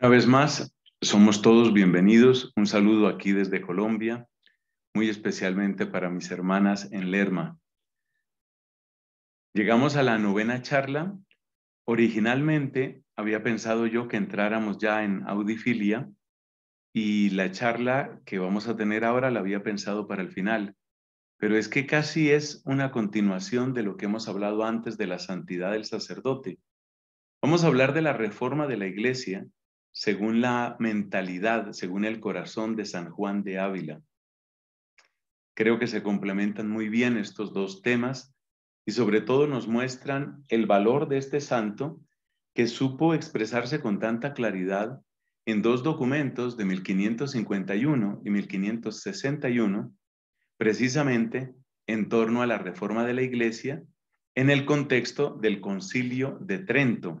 Una vez más, somos todos bienvenidos. Un saludo aquí desde Colombia, muy especialmente para mis hermanas en Lerma. Llegamos a la novena charla. Originalmente había pensado yo que entráramos ya en audifilia y la charla que vamos a tener ahora la había pensado para el final, pero es que casi es una continuación de lo que hemos hablado antes de la santidad del sacerdote. Vamos a hablar de la reforma de la iglesia según la mentalidad, según el corazón de San Juan de Ávila. Creo que se complementan muy bien estos dos temas y sobre todo nos muestran el valor de este santo que supo expresarse con tanta claridad en dos documentos de 1551 y 1561, precisamente en torno a la reforma de la Iglesia en el contexto del concilio de Trento,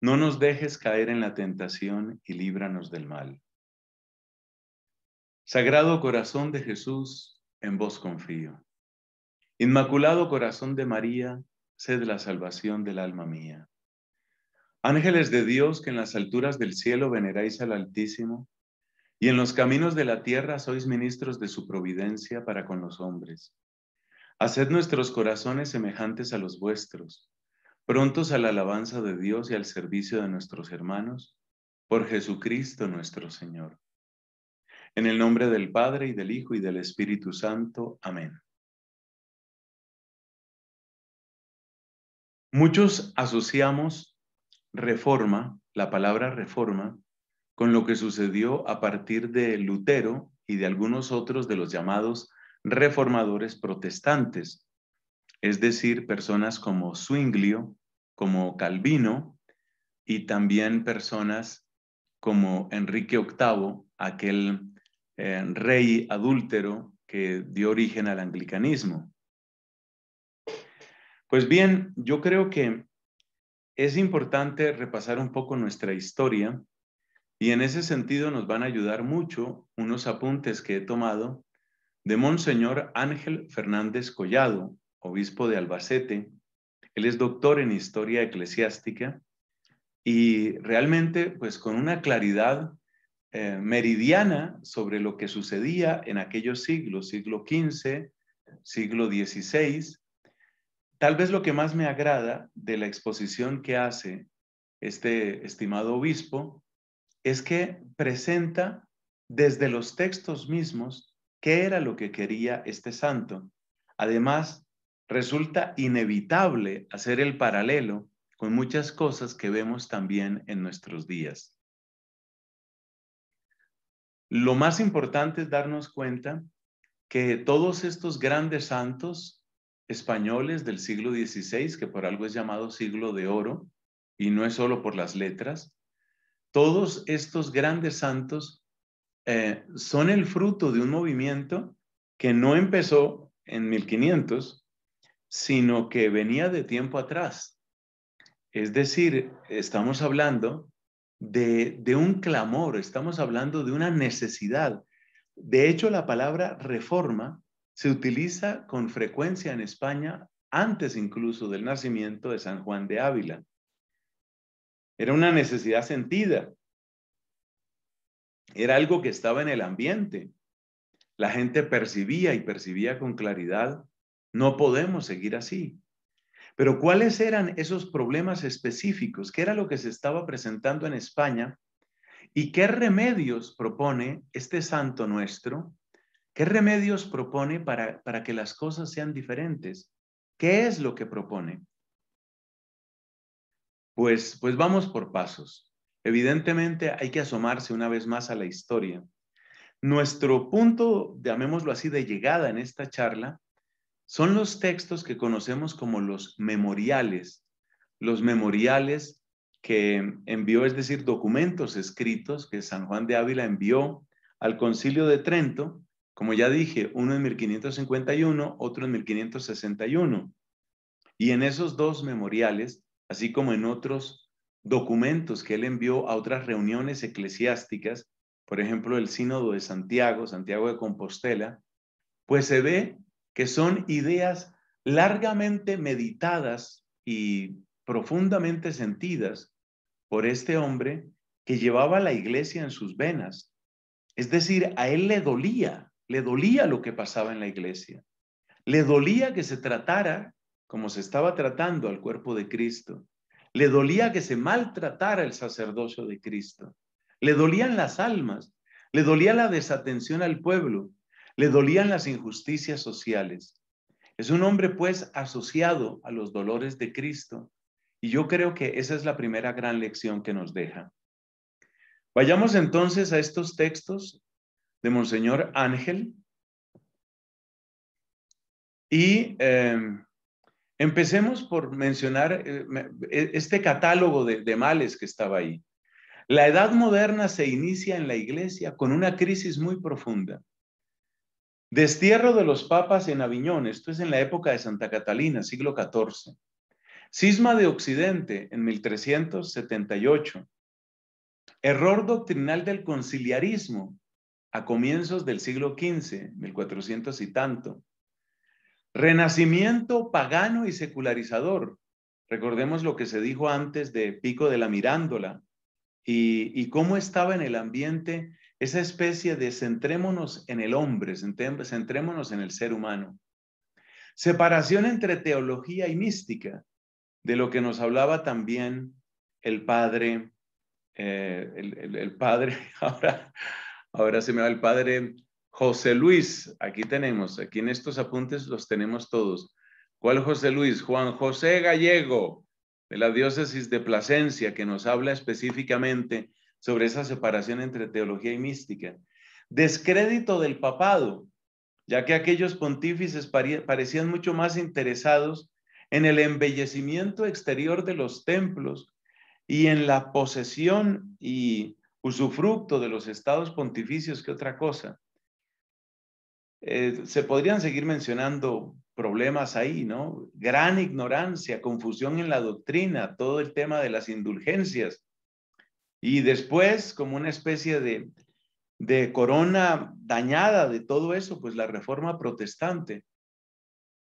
no nos dejes caer en la tentación y líbranos del mal. Sagrado corazón de Jesús, en vos confío. Inmaculado corazón de María, sed la salvación del alma mía. Ángeles de Dios que en las alturas del cielo veneráis al Altísimo, y en los caminos de la tierra sois ministros de su providencia para con los hombres. Haced nuestros corazones semejantes a los vuestros prontos a la alabanza de Dios y al servicio de nuestros hermanos, por Jesucristo nuestro Señor. En el nombre del Padre y del Hijo y del Espíritu Santo. Amén. Muchos asociamos reforma, la palabra reforma, con lo que sucedió a partir de Lutero y de algunos otros de los llamados reformadores protestantes, es decir, personas como Zwinglio, como Calvino y también personas como Enrique VIII, aquel eh, rey adúltero que dio origen al anglicanismo. Pues bien, yo creo que es importante repasar un poco nuestra historia y en ese sentido nos van a ayudar mucho unos apuntes que he tomado de Monseñor Ángel Fernández Collado, obispo de Albacete, él es doctor en historia eclesiástica y realmente pues con una claridad eh, meridiana sobre lo que sucedía en aquellos siglos, siglo XV, siglo XVI. Tal vez lo que más me agrada de la exposición que hace este estimado obispo es que presenta desde los textos mismos qué era lo que quería este santo. Además, resulta inevitable hacer el paralelo con muchas cosas que vemos también en nuestros días. Lo más importante es darnos cuenta que todos estos grandes santos españoles del siglo XVI, que por algo es llamado siglo de oro, y no es solo por las letras, todos estos grandes santos eh, son el fruto de un movimiento que no empezó en 1500, sino que venía de tiempo atrás. Es decir, estamos hablando de, un clamor, estamos hablando de una necesidad. De hecho, la palabra reforma se utiliza con frecuencia en España antes incluso del nacimiento de San Juan de Ávila. Era una necesidad sentida. Era algo que estaba en el ambiente. La gente percibía y percibía con claridad no podemos seguir así. Pero ¿cuáles eran esos problemas específicos? ¿Qué era lo que se estaba presentando en España? ¿Y qué remedios propone este santo nuestro? ¿Qué remedios propone para, que las cosas sean diferentes? ¿Qué es lo que propone? Pues, pues vamos por pasos. Evidentemente hay que asomarse una vez más a la historia. Nuestro punto, llamémoslo así, de llegada en esta charla son los textos que conocemos como los memoriales, los memoriales que envió, es decir, documentos escritos que San Juan de Ávila envió al concilio de Trento, como ya dije, uno en 1551, otro en 1561. Y en esos dos memoriales, así como en otros documentos que él envió a otras reuniones eclesiásticas, por ejemplo, el Sínodo de Santiago, Santiago de Compostela, pues se ve que son ideas largamente meditadas y profundamente sentidas por este hombre que llevaba la iglesia en sus venas. Es decir, a él le dolía, le dolía lo que pasaba en la iglesia. Le dolía que se tratara como se estaba tratando al cuerpo de Cristo. Le dolía que se maltratara el sacerdocio de Cristo. Le dolían las almas, le dolía la desatención al pueblo, le dolían las injusticias sociales. Es un hombre pues asociado a los dolores de Cristo. Y yo creo que esa es la primera gran lección que nos deja. Vayamos entonces a estos textos de Monseñor Ángel y em, empecemos por mencionar eh, e, este catálogo de males que estaba ahí. La edad moderna se inicia en la iglesia con una crisis muy profunda Destierro de los papas en Aviñón, esto es en la época de Santa Catalina, siglo XIV. Cisma de Occidente en 1378. Error doctrinal del conciliarismo a comienzos del siglo XV, 1400 y tanto. Renacimiento pagano y secularizador. Recordemos lo que se dijo antes de Pico de la Mirándola y, y cómo estaba en el ambiente esa especie de centrémonos en el hombre, centrémonos en el ser humano. Separación entre teología y mística, de lo que nos hablaba también el padre, eh, el, padre, ahora, ahora se me va el padre José Luis, aquí tenemos, aquí en estos apuntes los tenemos todos. ¿Cuál José Luis? Juan José Gallego, de la diócesis de Plasencia, que nos habla específicamente sobre esa separación entre teología y mística. Descrédito del papado, ya que aquellos pontífices parecían mucho más interesados en el embellecimiento exterior de los templos y en la posesión y usufructo de los estados pontificios que otra cosa. Eh, se podrían seguir mencionando problemas ahí, ¿no? Gran ignorancia, confusión en la doctrina, todo el tema de las indulgencias, y después, como una especie de, corona dañada de todo eso, pues la reforma protestante.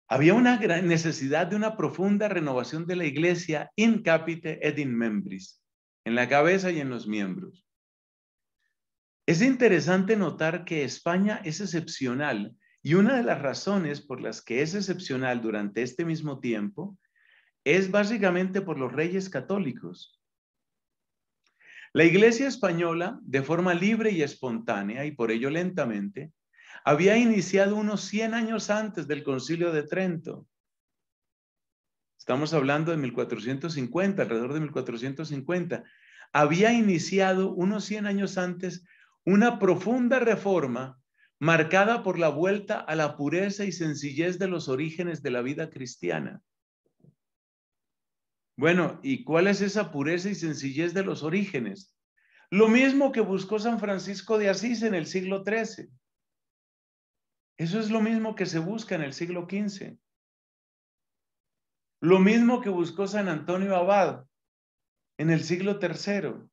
Había una gran necesidad de una profunda renovación de la iglesia in capite et in membris, en la cabeza y en los miembros. Es interesante notar que España es excepcional y una de las razones por las que es excepcional durante este mismo tiempo es básicamente por los reyes católicos. La iglesia española, de forma libre y espontánea, y por ello lentamente, había iniciado unos 100 años antes del concilio de Trento. Estamos hablando de 1450, alrededor de 1450. Había iniciado unos 100 años antes una profunda reforma marcada por la vuelta a la pureza y sencillez de los orígenes de la vida cristiana. Bueno, ¿y cuál es esa pureza y sencillez de los orígenes? Lo mismo que buscó San Francisco de Asís en el siglo XIII. Eso es lo mismo que se busca en el siglo XV. Lo mismo que buscó San Antonio Abad en el siglo III.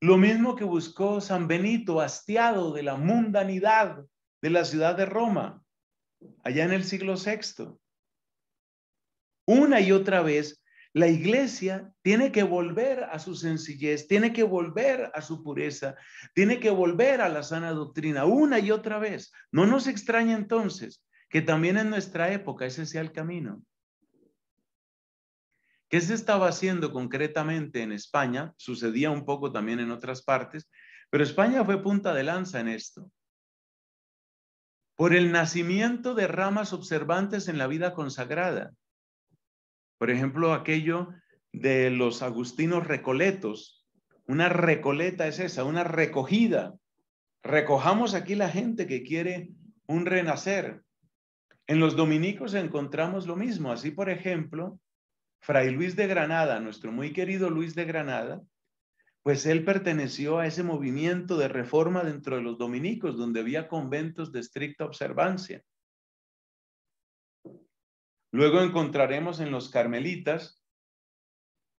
Lo mismo que buscó San Benito, hastiado de la mundanidad de la ciudad de Roma, allá en el siglo VI. Una y otra vez la iglesia tiene que volver a su sencillez, tiene que volver a su pureza, tiene que volver a la sana doctrina una y otra vez. No nos extraña entonces que también en nuestra época ese sea el camino. ¿Qué se estaba haciendo concretamente en España? Sucedía un poco también en otras partes, pero España fue punta de lanza en esto. Por el nacimiento de ramas observantes en la vida consagrada. Por ejemplo, aquello de los agustinos recoletos. Una recoleta es esa, una recogida. Recojamos aquí la gente que quiere un renacer. En los dominicos encontramos lo mismo. Así, por ejemplo, Fray Luis de Granada, nuestro muy querido Luis de Granada, pues él perteneció a ese movimiento de reforma dentro de los dominicos, donde había conventos de estricta observancia. Luego encontraremos en los carmelitas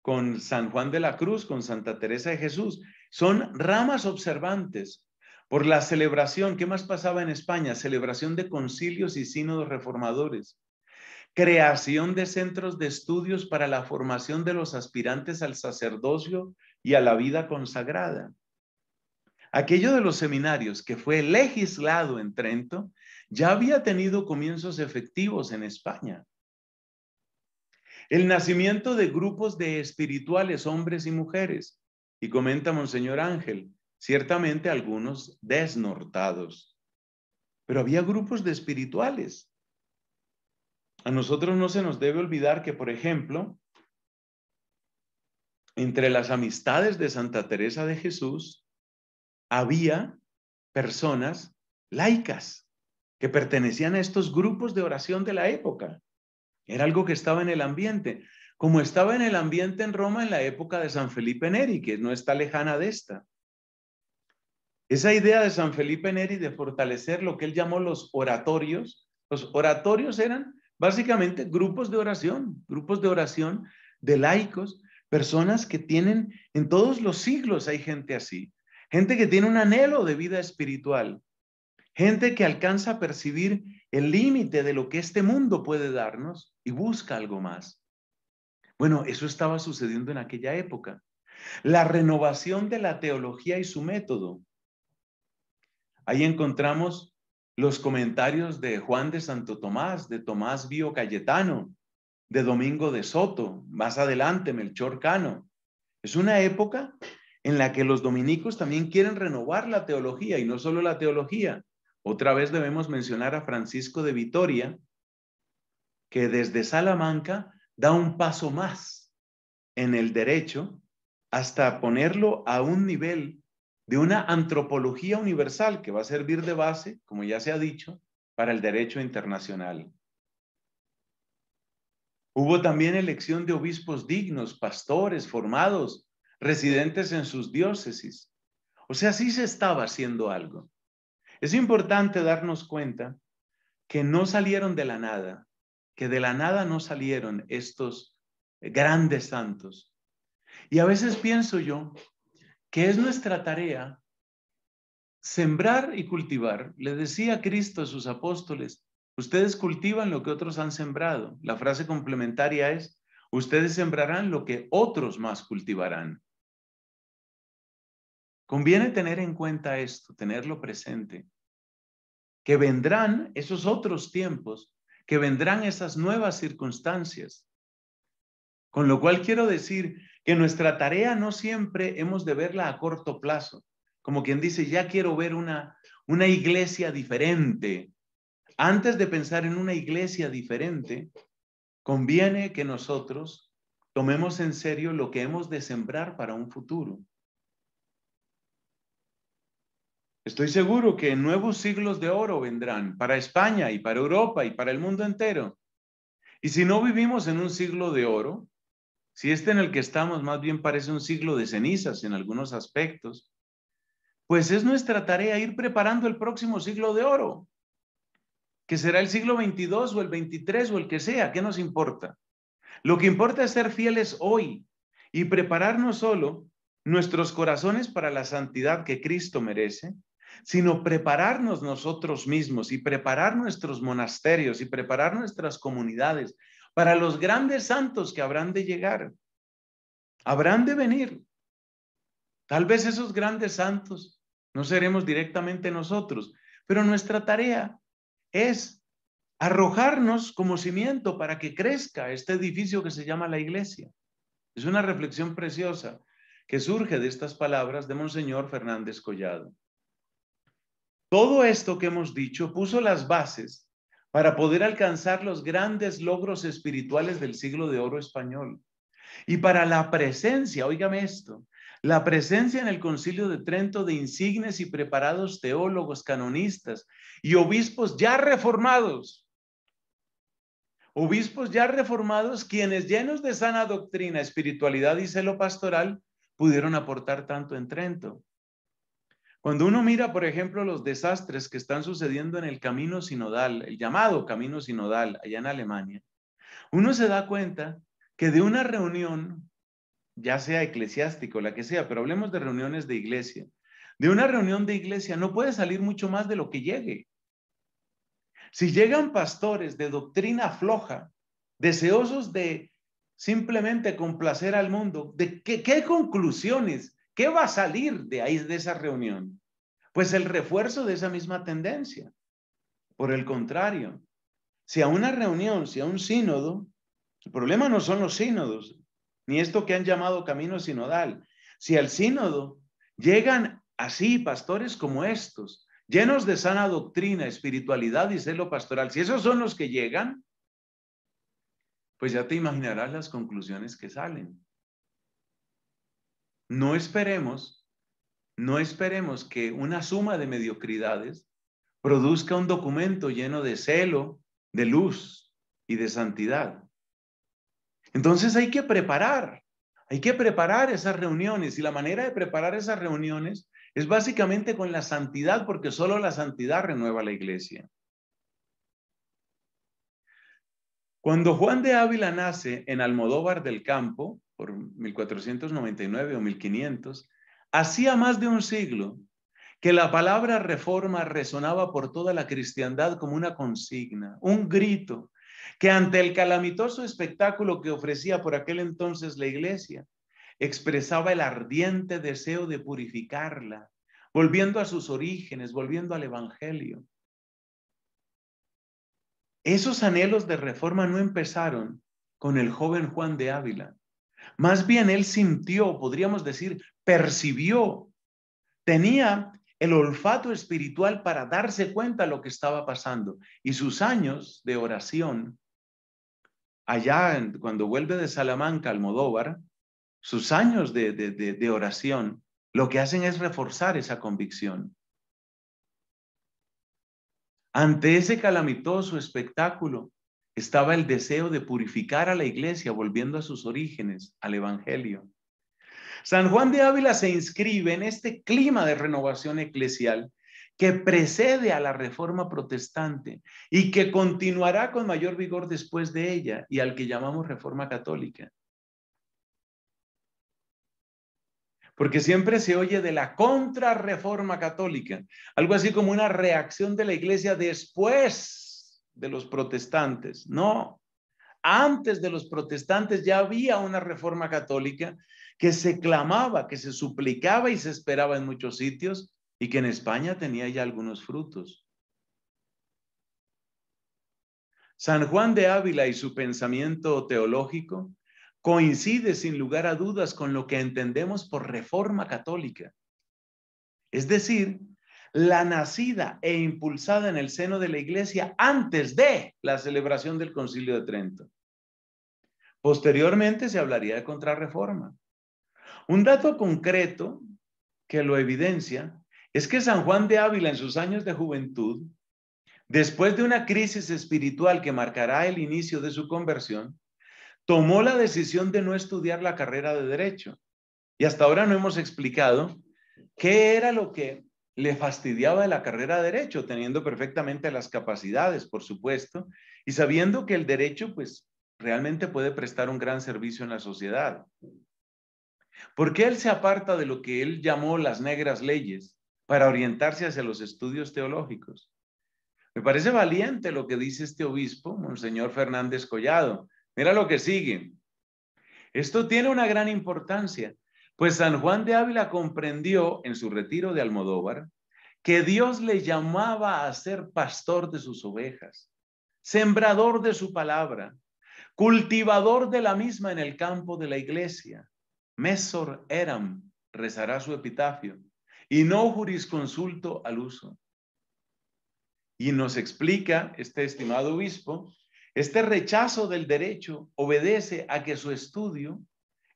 con San Juan de la Cruz, con Santa Teresa de Jesús. Son ramas observantes por la celebración. ¿Qué más pasaba en España? Celebración de concilios y sínodos reformadores. Creación de centros de estudios para la formación de los aspirantes al sacerdocio y a la vida consagrada. Aquello de los seminarios que fue legislado en Trento ya había tenido comienzos efectivos en España. El nacimiento de grupos de espirituales, hombres y mujeres. Y comenta Monseñor Ángel, ciertamente algunos desnortados, pero había grupos de espirituales. A nosotros no se nos debe olvidar que, por ejemplo, entre las amistades de Santa Teresa de Jesús había personas laicas que pertenecían a estos grupos de oración de la época. Era algo que estaba en el ambiente, como estaba en el ambiente en Roma en la época de San Felipe Neri, que no está lejana de esta. Esa idea de San Felipe Neri de fortalecer lo que él llamó los oratorios, los oratorios eran básicamente grupos de oración, grupos de oración de laicos, personas que tienen, en todos los siglos hay gente así, gente que tiene un anhelo de vida espiritual, gente que alcanza a percibir el límite de lo que este mundo puede darnos y busca algo más. Bueno, eso estaba sucediendo en aquella época. La renovación de la teología y su método. Ahí encontramos los comentarios de Juan de Santo Tomás, de Tomás Bío Cayetano, de Domingo de Soto, más adelante Melchor Cano. Es una época en la que los dominicos también quieren renovar la teología y no solo la teología, otra vez debemos mencionar a Francisco de Vitoria, que desde Salamanca da un paso más en el derecho hasta ponerlo a un nivel de una antropología universal que va a servir de base, como ya se ha dicho, para el derecho internacional. Hubo también elección de obispos dignos, pastores formados, residentes en sus diócesis. O sea, sí se estaba haciendo algo. Es importante darnos cuenta que no salieron de la nada, que de la nada no salieron estos grandes santos. Y a veces pienso yo que es nuestra tarea sembrar y cultivar. Le decía Cristo a sus apóstoles, ustedes cultivan lo que otros han sembrado. La frase complementaria es, ustedes sembrarán lo que otros más cultivarán. Conviene tener en cuenta esto, tenerlo presente, que vendrán esos otros tiempos, que vendrán esas nuevas circunstancias. Con lo cual quiero decir que nuestra tarea no siempre hemos de verla a corto plazo, como quien dice, ya quiero ver una, una iglesia diferente. Antes de pensar en una iglesia diferente, conviene que nosotros tomemos en serio lo que hemos de sembrar para un futuro. Estoy seguro que nuevos siglos de oro vendrán para España y para Europa y para el mundo entero. Y si no vivimos en un siglo de oro, si este en el que estamos más bien parece un siglo de cenizas en algunos aspectos, pues es nuestra tarea ir preparando el próximo siglo de oro, que será el siglo 22 o el 23 o el que sea, ¿qué nos importa? Lo que importa es ser fieles hoy y prepararnos solo nuestros corazones para la santidad que Cristo merece, sino prepararnos nosotros mismos y preparar nuestros monasterios y preparar nuestras comunidades para los grandes santos que habrán de llegar, habrán de venir. Tal vez esos grandes santos no seremos directamente nosotros, pero nuestra tarea es arrojarnos como cimiento para que crezca este edificio que se llama la iglesia. Es una reflexión preciosa que surge de estas palabras de Monseñor Fernández Collado. Todo esto que hemos dicho puso las bases para poder alcanzar los grandes logros espirituales del siglo de oro español. Y para la presencia, oígame esto, la presencia en el concilio de Trento de insignes y preparados teólogos, canonistas y obispos ya reformados. Obispos ya reformados quienes llenos de sana doctrina, espiritualidad y celo pastoral pudieron aportar tanto en Trento. Cuando uno mira, por ejemplo, los desastres que están sucediendo en el camino sinodal, el llamado camino sinodal allá en Alemania, uno se da cuenta que de una reunión, ya sea eclesiástico, la que sea, pero hablemos de reuniones de iglesia, de una reunión de iglesia no puede salir mucho más de lo que llegue. Si llegan pastores de doctrina floja, deseosos de simplemente complacer al mundo, ¿de qué, qué conclusiones ¿Qué va a salir de ahí, de esa reunión? Pues el refuerzo de esa misma tendencia. Por el contrario, si a una reunión, si a un sínodo, el problema no son los sínodos, ni esto que han llamado camino sinodal. Si al sínodo llegan así pastores como estos, llenos de sana doctrina, espiritualidad y celo pastoral, si esos son los que llegan, pues ya te imaginarás las conclusiones que salen no esperemos, no esperemos que una suma de mediocridades produzca un documento lleno de celo, de luz y de santidad. Entonces hay que preparar, hay que preparar esas reuniones y la manera de preparar esas reuniones es básicamente con la santidad, porque solo la santidad renueva la iglesia. Cuando Juan de Ávila nace en Almodóvar del Campo, por 1499 o 1500, hacía más de un siglo que la palabra reforma resonaba por toda la cristiandad como una consigna, un grito, que ante el calamitoso espectáculo que ofrecía por aquel entonces la iglesia, expresaba el ardiente deseo de purificarla, volviendo a sus orígenes, volviendo al Evangelio. Esos anhelos de reforma no empezaron con el joven Juan de Ávila, más bien él sintió, podríamos decir, percibió, tenía el olfato espiritual para darse cuenta de lo que estaba pasando. Y sus años de oración, allá cuando vuelve de Salamanca, Almodóvar, sus años de, de oración, lo que hacen es reforzar esa convicción. Ante ese calamitoso espectáculo, estaba el deseo de purificar a la iglesia volviendo a sus orígenes, al Evangelio. San Juan de Ávila se inscribe en este clima de renovación eclesial que precede a la reforma protestante y que continuará con mayor vigor después de ella y al que llamamos reforma católica. porque siempre se oye de la contrarreforma católica, algo así como una reacción de la iglesia después de los protestantes. No, antes de los protestantes ya había una reforma católica que se clamaba, que se suplicaba y se esperaba en muchos sitios y que en España tenía ya algunos frutos. San Juan de Ávila y su pensamiento teológico coincide sin lugar a dudas con lo que entendemos por reforma católica. Es decir, la nacida e impulsada en el seno de la iglesia antes de la celebración del concilio de Trento. Posteriormente se hablaría de contrarreforma. Un dato concreto que lo evidencia es que San Juan de Ávila en sus años de juventud, después de una crisis espiritual que marcará el inicio de su conversión, tomó la decisión de no estudiar la carrera de derecho. Y hasta ahora no hemos explicado qué era lo que le fastidiaba de la carrera de derecho, teniendo perfectamente las capacidades, por supuesto, y sabiendo que el derecho, pues, realmente puede prestar un gran servicio en la sociedad. ¿Por qué él se aparta de lo que él llamó las negras leyes para orientarse hacia los estudios teológicos? Me parece valiente lo que dice este obispo, Monseñor Fernández Collado. Mira lo que sigue. Esto tiene una gran importancia pues San Juan de Ávila comprendió en su retiro de Almodóvar que Dios le llamaba a ser pastor de sus ovejas, sembrador de su palabra, cultivador de la misma en el campo de la iglesia. Mesor eram, rezará su epitafio, y no jurisconsulto al uso. Y nos explica este estimado obispo, este rechazo del derecho obedece a que su estudio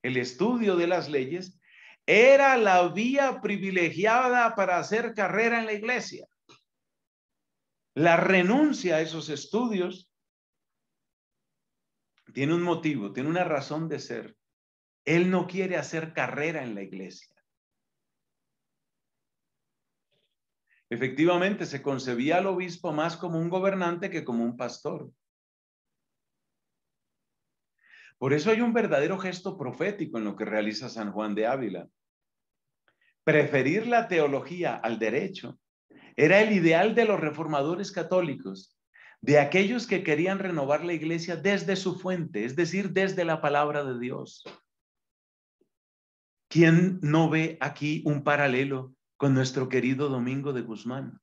el estudio de las leyes, era la vía privilegiada para hacer carrera en la iglesia. La renuncia a esos estudios tiene un motivo, tiene una razón de ser. Él no quiere hacer carrera en la iglesia. Efectivamente, se concebía al obispo más como un gobernante que como un pastor. Por eso hay un verdadero gesto profético en lo que realiza San Juan de Ávila. Preferir la teología al derecho era el ideal de los reformadores católicos, de aquellos que querían renovar la iglesia desde su fuente, es decir, desde la palabra de Dios. ¿Quién no ve aquí un paralelo con nuestro querido Domingo de Guzmán?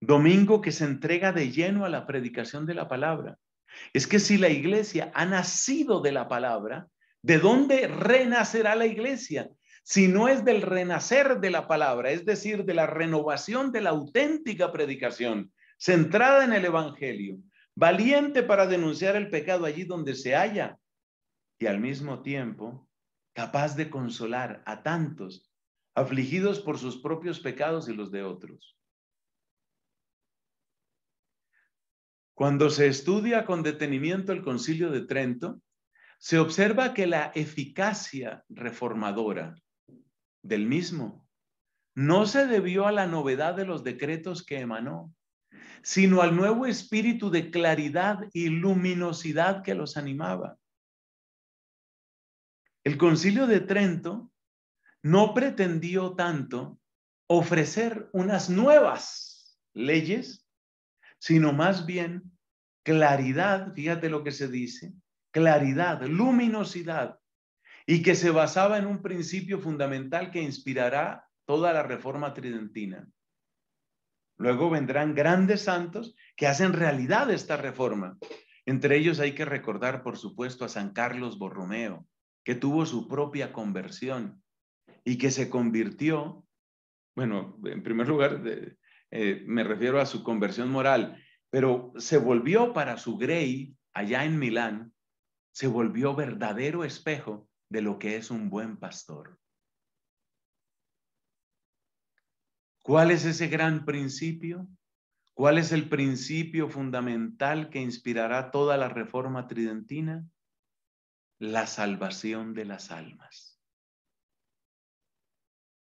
Domingo que se entrega de lleno a la predicación de la palabra es que si la iglesia ha nacido de la palabra, ¿de dónde renacerá la iglesia? Si no es del renacer de la palabra, es decir, de la renovación de la auténtica predicación, centrada en el Evangelio, valiente para denunciar el pecado allí donde se halla y al mismo tiempo capaz de consolar a tantos afligidos por sus propios pecados y los de otros. Cuando se estudia con detenimiento el concilio de Trento, se observa que la eficacia reformadora del mismo no se debió a la novedad de los decretos que emanó, sino al nuevo espíritu de claridad y luminosidad que los animaba. El concilio de Trento no pretendió tanto ofrecer unas nuevas leyes sino más bien claridad, fíjate lo que se dice, claridad, luminosidad, y que se basaba en un principio fundamental que inspirará toda la reforma tridentina. Luego vendrán grandes santos que hacen realidad esta reforma. Entre ellos hay que recordar, por supuesto, a San Carlos Borromeo, que tuvo su propia conversión y que se convirtió, bueno, en primer lugar, de, eh, me refiero a su conversión moral, pero se volvió para su Grey allá en Milán, se volvió verdadero espejo de lo que es un buen pastor. ¿Cuál es ese gran principio? ¿Cuál es el principio fundamental que inspirará toda la reforma tridentina? La salvación de las almas.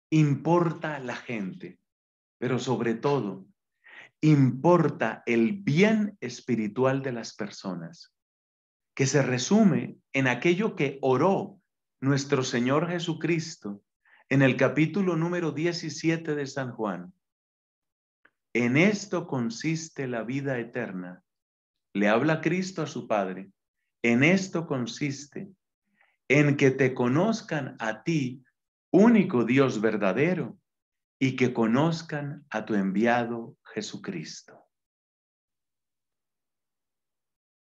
Importa la gente pero sobre todo, importa el bien espiritual de las personas, que se resume en aquello que oró nuestro Señor Jesucristo en el capítulo número 17 de San Juan. En esto consiste la vida eterna. Le habla Cristo a su Padre. En esto consiste en que te conozcan a ti, único Dios verdadero, y que conozcan a tu enviado Jesucristo.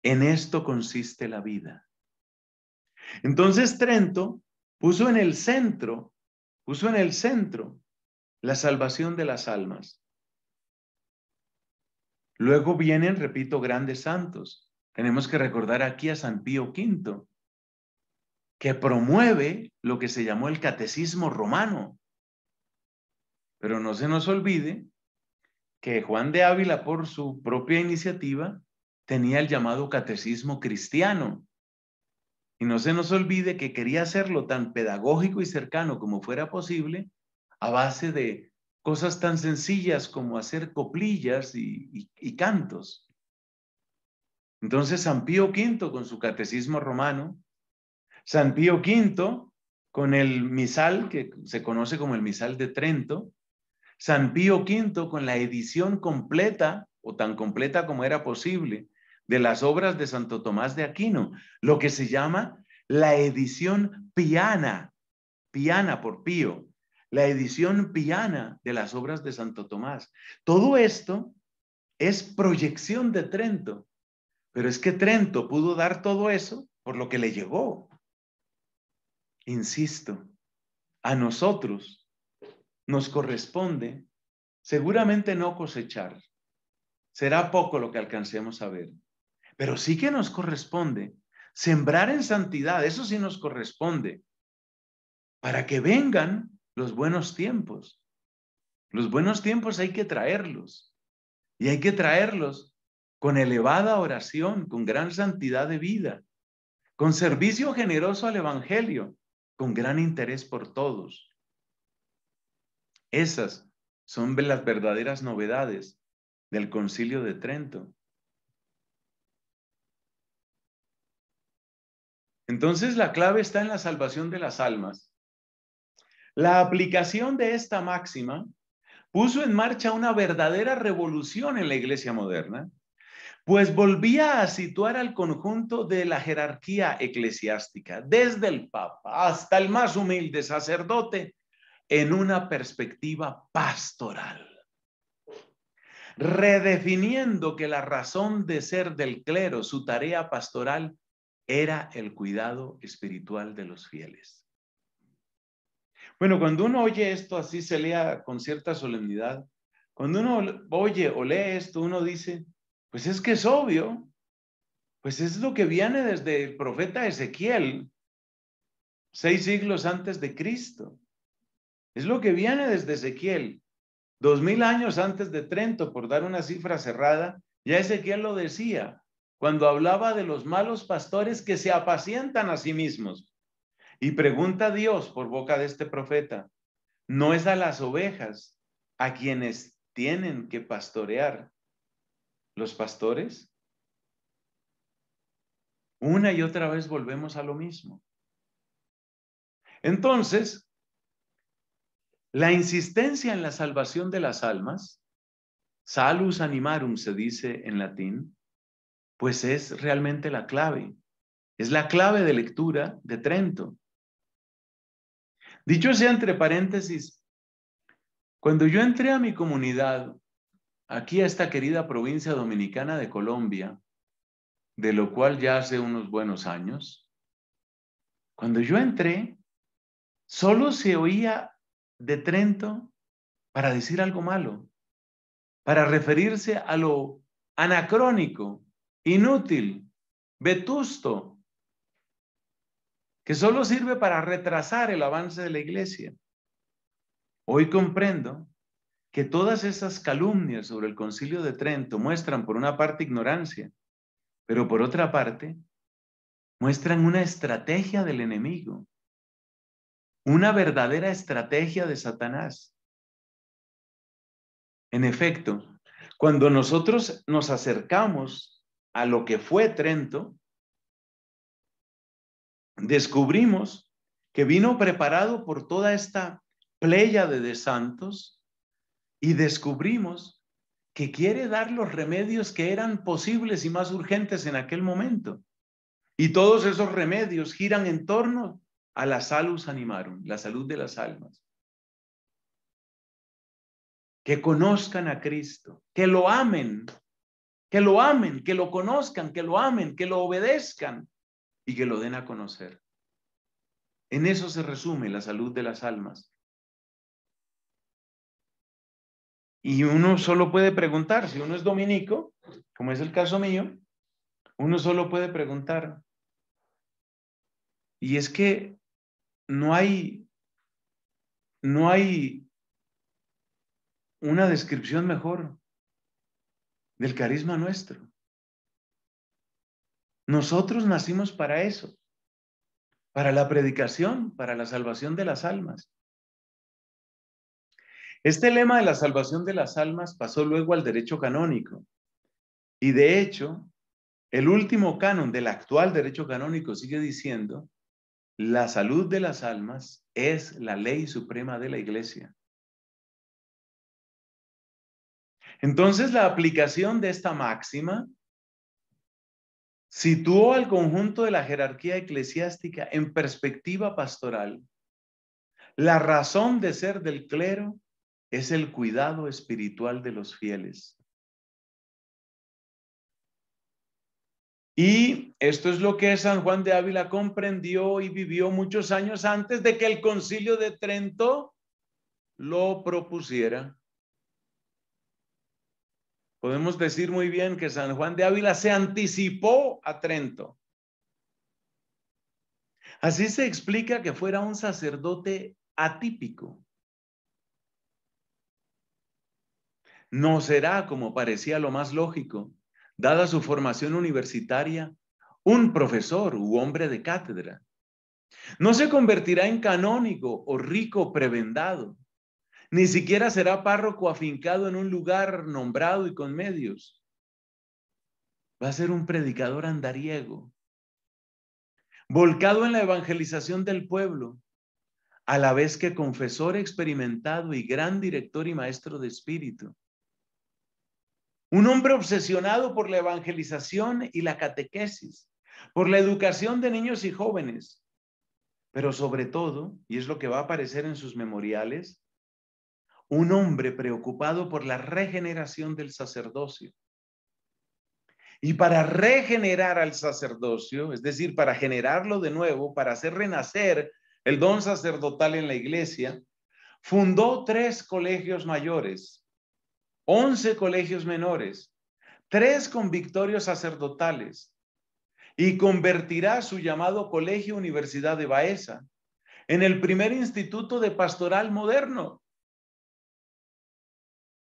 En esto consiste la vida. Entonces Trento puso en el centro, puso en el centro la salvación de las almas. Luego vienen, repito, grandes santos. Tenemos que recordar aquí a San Pío V, que promueve lo que se llamó el catecismo romano, pero no se nos olvide que Juan de Ávila, por su propia iniciativa, tenía el llamado catecismo cristiano. Y no se nos olvide que quería hacerlo tan pedagógico y cercano como fuera posible, a base de cosas tan sencillas como hacer coplillas y, cantos. Entonces, San Pío V con su catecismo romano, San Pío V con el misal que se conoce como el misal de Trento, San Pío V, con la edición completa, o tan completa como era posible, de las obras de Santo Tomás de Aquino, lo que se llama la edición piana, piana por Pío, la edición piana de las obras de Santo Tomás. Todo esto es proyección de Trento, pero es que Trento pudo dar todo eso por lo que le llegó. Insisto, a nosotros nos corresponde, seguramente no cosechar. Será poco lo que alcancemos a ver. Pero sí que nos corresponde sembrar en santidad, eso sí nos corresponde, para que vengan los buenos tiempos. Los buenos tiempos hay que traerlos. Y hay que traerlos con elevada oración, con gran santidad de vida, con servicio generoso al Evangelio, con gran interés por todos, esas son las verdaderas novedades del concilio de Trento. Entonces la clave está en la salvación de las almas. La aplicación de esta máxima puso en marcha una verdadera revolución en la iglesia moderna, pues volvía a situar al conjunto de la jerarquía eclesiástica, desde el Papa hasta el más humilde sacerdote, en una perspectiva pastoral, redefiniendo que la razón de ser del clero, su tarea pastoral, era el cuidado espiritual de los fieles. Bueno, cuando uno oye esto así, se lea con cierta solemnidad, cuando uno oye o lee esto, uno dice, pues es que es obvio, pues es lo que viene desde el profeta Ezequiel, seis siglos antes de Cristo. Es lo que viene desde Ezequiel. Dos mil años antes de Trento, por dar una cifra cerrada, ya Ezequiel lo decía cuando hablaba de los malos pastores que se apacientan a sí mismos. Y pregunta Dios por boca de este profeta, no es a las ovejas a quienes tienen que pastorear los pastores. Una y otra vez volvemos a lo mismo. Entonces, la insistencia en la salvación de las almas, salus animarum se dice en latín, pues es realmente la clave, es la clave de lectura de Trento. Dicho sea entre paréntesis, cuando yo entré a mi comunidad, aquí a esta querida provincia dominicana de Colombia, de lo cual ya hace unos buenos años, cuando yo entré, solo se oía de Trento para decir algo malo, para referirse a lo anacrónico, inútil, vetusto, que solo sirve para retrasar el avance de la iglesia. Hoy comprendo que todas esas calumnias sobre el concilio de Trento muestran por una parte ignorancia, pero por otra parte muestran una estrategia del enemigo una verdadera estrategia de Satanás. En efecto, cuando nosotros nos acercamos a lo que fue Trento, descubrimos que vino preparado por toda esta pléyade de santos y descubrimos que quiere dar los remedios que eran posibles y más urgentes en aquel momento. Y todos esos remedios giran en torno a la salud animaron. la salud de las almas. Que conozcan a Cristo, que lo amen, que lo amen, que lo conozcan, que lo amen, que lo obedezcan y que lo den a conocer. En eso se resume la salud de las almas. Y uno solo puede preguntar, si uno es dominico, como es el caso mío, uno solo puede preguntar, y es que no hay, una descripción mejor del carisma nuestro. Nosotros nacimos para eso, para la predicación, para la salvación de las almas. Este lema de la salvación de las almas pasó luego al derecho canónico. Y de hecho, el último canon del actual derecho canónico sigue diciendo la salud de las almas es la ley suprema de la iglesia. Entonces, la aplicación de esta máxima situó al conjunto de la jerarquía eclesiástica en perspectiva pastoral. La razón de ser del clero es el cuidado espiritual de los fieles. Y esto es lo que San Juan de Ávila comprendió y vivió muchos años antes de que el concilio de Trento lo propusiera. Podemos decir muy bien que San Juan de Ávila se anticipó a Trento. Así se explica que fuera un sacerdote atípico. No será como parecía lo más lógico, dada su formación universitaria, un profesor u hombre de cátedra. No se convertirá en canónigo o rico prebendado, ni siquiera será párroco afincado en un lugar nombrado y con medios. Va a ser un predicador andariego, volcado en la evangelización del pueblo, a la vez que confesor experimentado y gran director y maestro de espíritu. Un hombre obsesionado por la evangelización y la catequesis, por la educación de niños y jóvenes, pero sobre todo, y es lo que va a aparecer en sus memoriales, un hombre preocupado por la regeneración del sacerdocio. Y para regenerar al sacerdocio, es decir, para generarlo de nuevo, para hacer renacer el don sacerdotal en la iglesia, fundó tres colegios mayores, 11 colegios menores, tres convictorios sacerdotales y convertirá su llamado Colegio Universidad de Baeza en el primer instituto de pastoral moderno.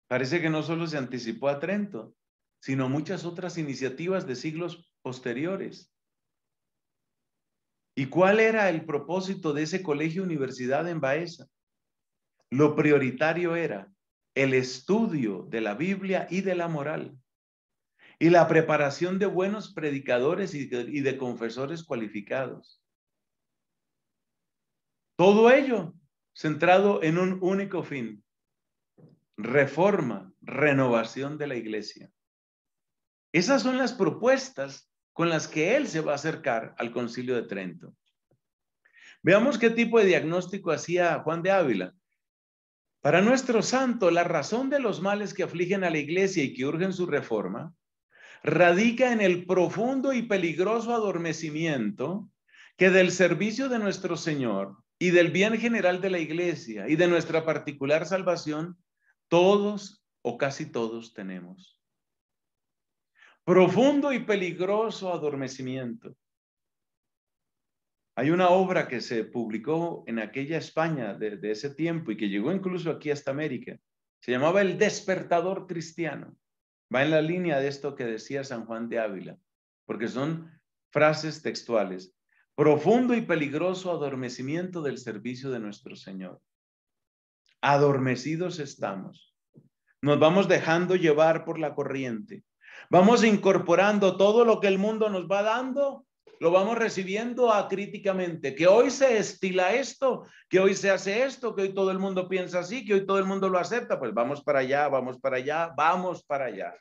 Parece que no solo se anticipó a Trento, sino muchas otras iniciativas de siglos posteriores. ¿Y cuál era el propósito de ese colegio universidad en Baeza? Lo prioritario era el estudio de la Biblia y de la moral, y la preparación de buenos predicadores y de, confesores cualificados. Todo ello centrado en un único fin, reforma, renovación de la iglesia. Esas son las propuestas con las que él se va a acercar al concilio de Trento. Veamos qué tipo de diagnóstico hacía Juan de Ávila para nuestro santo, la razón de los males que afligen a la iglesia y que urgen su reforma radica en el profundo y peligroso adormecimiento que del servicio de nuestro Señor y del bien general de la iglesia y de nuestra particular salvación, todos o casi todos tenemos. Profundo y peligroso adormecimiento hay una obra que se publicó en aquella España de, de, ese tiempo y que llegó incluso aquí hasta América. Se llamaba El despertador cristiano. Va en la línea de esto que decía San Juan de Ávila, porque son frases textuales. Profundo y peligroso adormecimiento del servicio de nuestro Señor. Adormecidos estamos. Nos vamos dejando llevar por la corriente. Vamos incorporando todo lo que el mundo nos va dando lo vamos recibiendo acríticamente, que hoy se estila esto, que hoy se hace esto, que hoy todo el mundo piensa así, que hoy todo el mundo lo acepta, pues vamos para allá, vamos para allá, vamos para allá.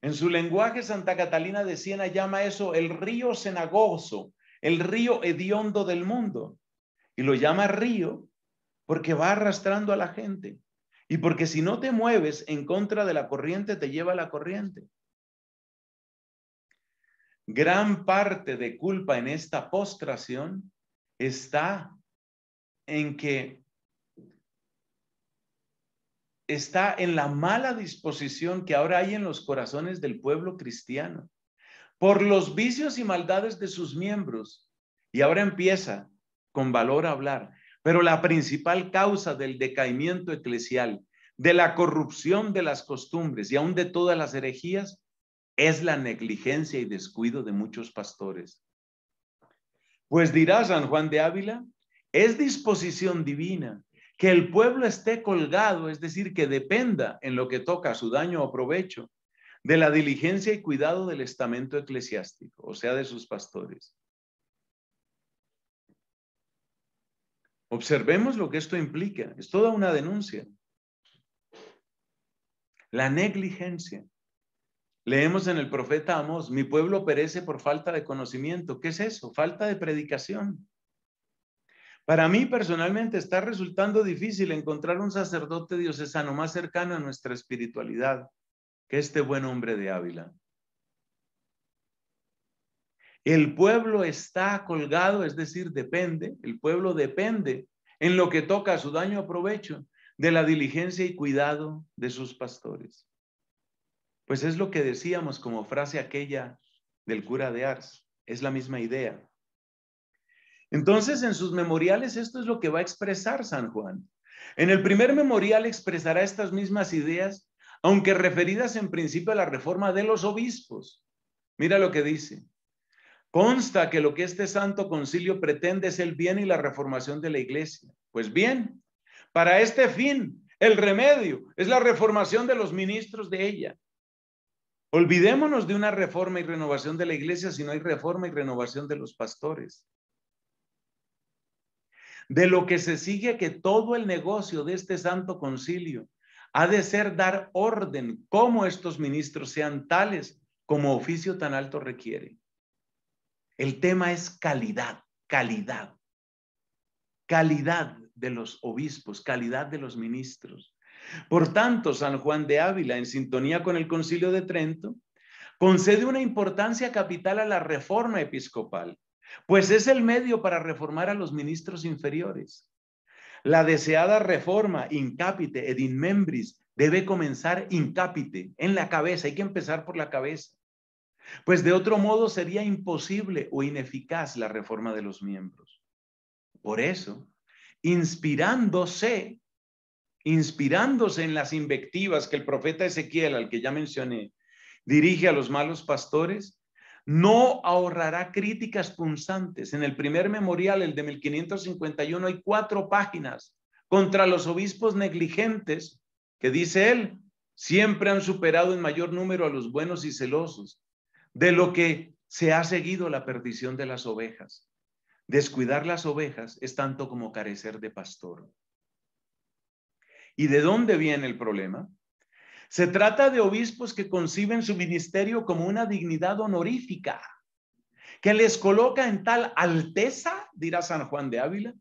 En su lenguaje, Santa Catalina de Siena llama eso el río cenagoso, el río hediondo del mundo. Y lo llama río porque va arrastrando a la gente. Y porque si no te mueves en contra de la corriente, te lleva la corriente gran parte de culpa en esta postración está en que está en la mala disposición que ahora hay en los corazones del pueblo cristiano por los vicios y maldades de sus miembros. Y ahora empieza con valor a hablar. Pero la principal causa del decaimiento eclesial, de la corrupción de las costumbres y aún de todas las herejías es la negligencia y descuido de muchos pastores. Pues dirá San Juan de Ávila, es disposición divina que el pueblo esté colgado, es decir, que dependa en lo que toca su daño o provecho de la diligencia y cuidado del estamento eclesiástico, o sea, de sus pastores. Observemos lo que esto implica. Es toda una denuncia. La negligencia. Leemos en el profeta Amos, mi pueblo perece por falta de conocimiento. ¿Qué es eso? Falta de predicación. Para mí personalmente está resultando difícil encontrar un sacerdote diocesano más cercano a nuestra espiritualidad que este buen hombre de Ávila. El pueblo está colgado, es decir, depende, el pueblo depende en lo que toca a su daño o provecho de la diligencia y cuidado de sus pastores. Pues es lo que decíamos como frase aquella del cura de Ars, es la misma idea. Entonces, en sus memoriales esto es lo que va a expresar San Juan. En el primer memorial expresará estas mismas ideas, aunque referidas en principio a la reforma de los obispos. Mira lo que dice. Consta que lo que este santo concilio pretende es el bien y la reformación de la iglesia. Pues bien, para este fin, el remedio es la reformación de los ministros de ella, Olvidémonos de una reforma y renovación de la iglesia si no hay reforma y renovación de los pastores. De lo que se sigue que todo el negocio de este santo concilio ha de ser dar orden cómo estos ministros sean tales como oficio tan alto requiere. El tema es calidad, calidad, calidad de los obispos, calidad de los ministros. Por tanto, San Juan de Ávila, en sintonía con el Concilio de Trento, concede una importancia capital a la reforma episcopal, pues es el medio para reformar a los ministros inferiores. La deseada reforma in capite ed in membris debe comenzar in capite, en la cabeza, hay que empezar por la cabeza, pues de otro modo sería imposible o ineficaz la reforma de los miembros. Por eso, inspirándose inspirándose en las invectivas que el profeta Ezequiel, al que ya mencioné, dirige a los malos pastores, no ahorrará críticas punzantes. En el primer memorial, el de 1551, hay cuatro páginas contra los obispos negligentes, que dice él, siempre han superado en mayor número a los buenos y celosos, de lo que se ha seguido la perdición de las ovejas. Descuidar las ovejas es tanto como carecer de pastor. ¿Y de dónde viene el problema? Se trata de obispos que conciben su ministerio como una dignidad honorífica, que les coloca en tal alteza, dirá San Juan de Ávila,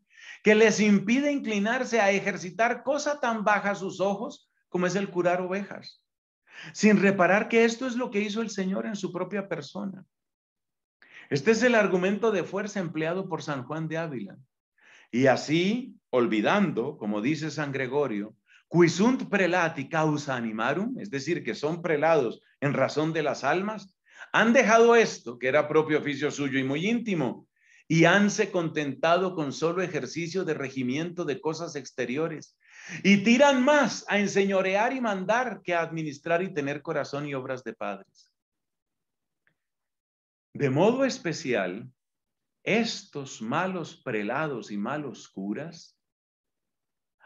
que les impide inclinarse a ejercitar cosa tan baja a sus ojos como es el curar ovejas, sin reparar que esto es lo que hizo el Señor en su propia persona. Este es el argumento de fuerza empleado por San Juan de Ávila. Y así, olvidando, como dice San Gregorio, Cuisunt prelati causa animarum, es decir, que son prelados en razón de las almas, han dejado esto, que era propio oficio suyo y muy íntimo, y hanse contentado con solo ejercicio de regimiento de cosas exteriores, y tiran más a enseñorear y mandar que a administrar y tener corazón y obras de padres. De modo especial, estos malos prelados y malos curas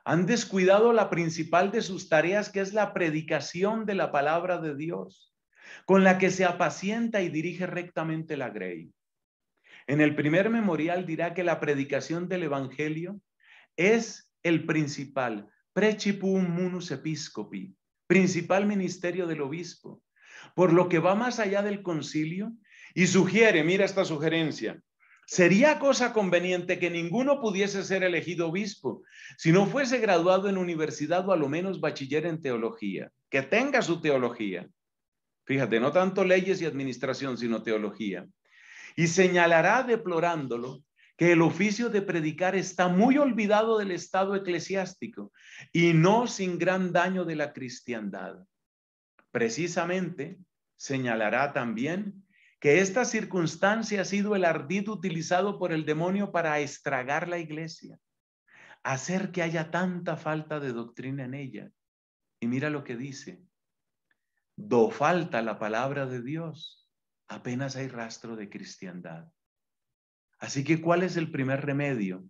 han descuidado la principal de sus tareas, que es la predicación de la palabra de Dios, con la que se apacienta y dirige rectamente la grey. En el primer memorial dirá que la predicación del Evangelio es el principal, precipum munus episcopi, principal ministerio del obispo, por lo que va más allá del concilio y sugiere, mira esta sugerencia, Sería cosa conveniente que ninguno pudiese ser elegido obispo, si no fuese graduado en universidad o a lo menos bachiller en teología, que tenga su teología. Fíjate, no tanto leyes y administración, sino teología. Y señalará, deplorándolo, que el oficio de predicar está muy olvidado del estado eclesiástico y no sin gran daño de la cristiandad. Precisamente, señalará también que esta circunstancia ha sido el ardid utilizado por el demonio para estragar la iglesia, hacer que haya tanta falta de doctrina en ella. Y mira lo que dice, do falta la palabra de Dios, apenas hay rastro de cristiandad. Así que, ¿cuál es el primer remedio?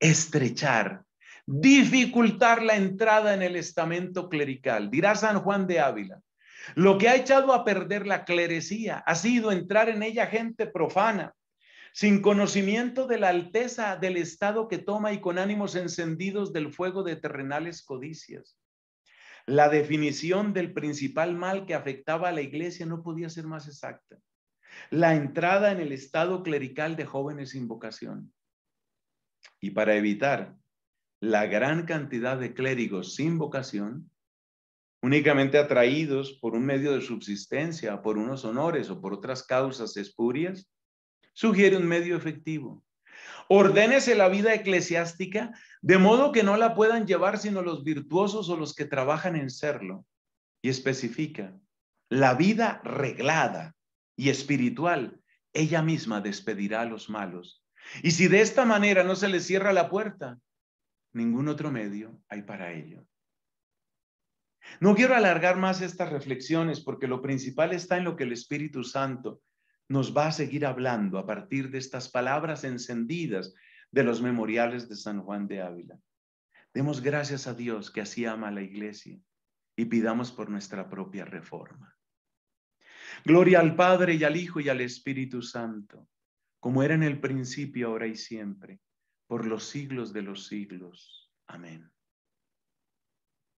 Estrechar, dificultar la entrada en el estamento clerical. Dirá San Juan de Ávila, lo que ha echado a perder la clerecía ha sido entrar en ella gente profana, sin conocimiento de la alteza del estado que toma y con ánimos encendidos del fuego de terrenales codicias. La definición del principal mal que afectaba a la iglesia no podía ser más exacta. La entrada en el estado clerical de jóvenes sin vocación. Y para evitar la gran cantidad de clérigos sin vocación, únicamente atraídos por un medio de subsistencia, por unos honores o por otras causas espurias, sugiere un medio efectivo. Ordénese la vida eclesiástica de modo que no la puedan llevar sino los virtuosos o los que trabajan en serlo. Y especifica, la vida reglada y espiritual, ella misma despedirá a los malos. Y si de esta manera no se les cierra la puerta, ningún otro medio hay para ello. No quiero alargar más estas reflexiones porque lo principal está en lo que el Espíritu Santo nos va a seguir hablando a partir de estas palabras encendidas de los memoriales de San Juan de Ávila. Demos gracias a Dios que así ama a la iglesia y pidamos por nuestra propia reforma. Gloria al Padre y al Hijo y al Espíritu Santo, como era en el principio, ahora y siempre, por los siglos de los siglos. Amén.